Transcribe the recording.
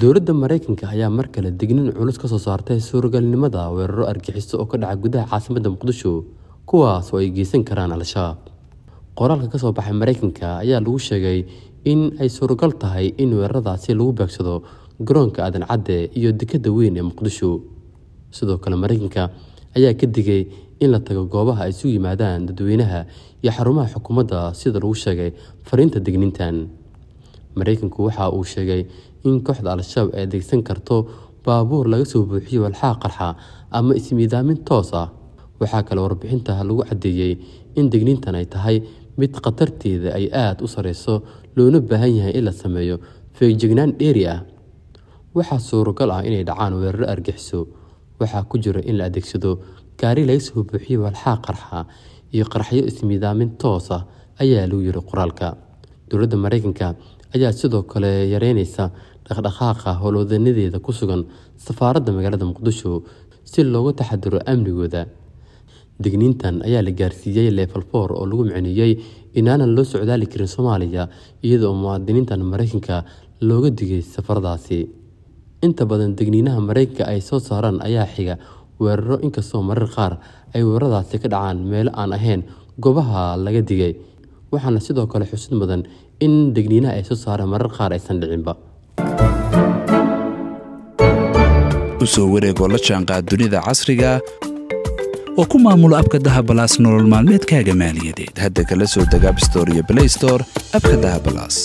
dowladda maraykanka ayaa mar kale degnin culus ka soo saartay suurogalnimada weeraro argixiso oo ka dhaca gudaha caasimadda muqdisho kuwaas oo ay geysan karaan al-shabaab qoraalka kasoo baxay maraykanka ayaa lagu sheegay in ay suuragal tahay in weeraradaasi lagu beegsado garoonka aadan iyo dekadda weyn ee muqdisho sidoo kale maraykanka ayaa ka digay in la tago goobaha ay isu yimaadaan dadweynaha iyo xarumaha xukuumadda sida lagu sheegay fariinta degnintan mareykanku waxa uu sheegay in kooxda al-shabaab ay adeegsan karto baabuur laga soo buuxiyo walxaa qarxa ama ismiidaamin toos ah waxaa kale warbixinta lagu cadeeyey in digniintan ay tahay mid khatarteeda ay aada u sareyso loona baahan yahay in la sameeyo feegjignaan dheeri ah waxaa suurogal ah inay dhacaan weeraro argixiso waxaa ku jira in la adeegsado gaari laga soo buuxiyo walxaa qarxa iyo qarxyo ismiidaamin toos ah ayaa lagu yiri qoraalka dowladda mareykanka ayaa sidoo kale yareyneysa dhaqdhaqaaqa howlwadanadeeda ku sugan safaaradda magaalada muqdisho si loogu taxaduro amnigooda digniintan ayaa la gaarsiiyey level for oo lagu micneeyey inaanan loo socdaali karin soomaaliya iyadoo muwaadiniintan mareykanka looga digay safaradaasi inta badan digniinaha mareykanka ay soo saaraan ayaa xiga weeraro inkastoo marar qaar ay weeraradaasi ka dhacaan meelo aan ahayn goobaha laga digay waxaana sidoo kale xusid mudan in degniinaha ay soo saareen marar qaar aysan dhicinba usoo wareegoo la jaanqaad dunida casriga ah oo ku maamulo abka dahabalaas nolol maalmeedkaaga maaliyadeed hadda kala soo dega abstor iyo blaystor abka dahabalaas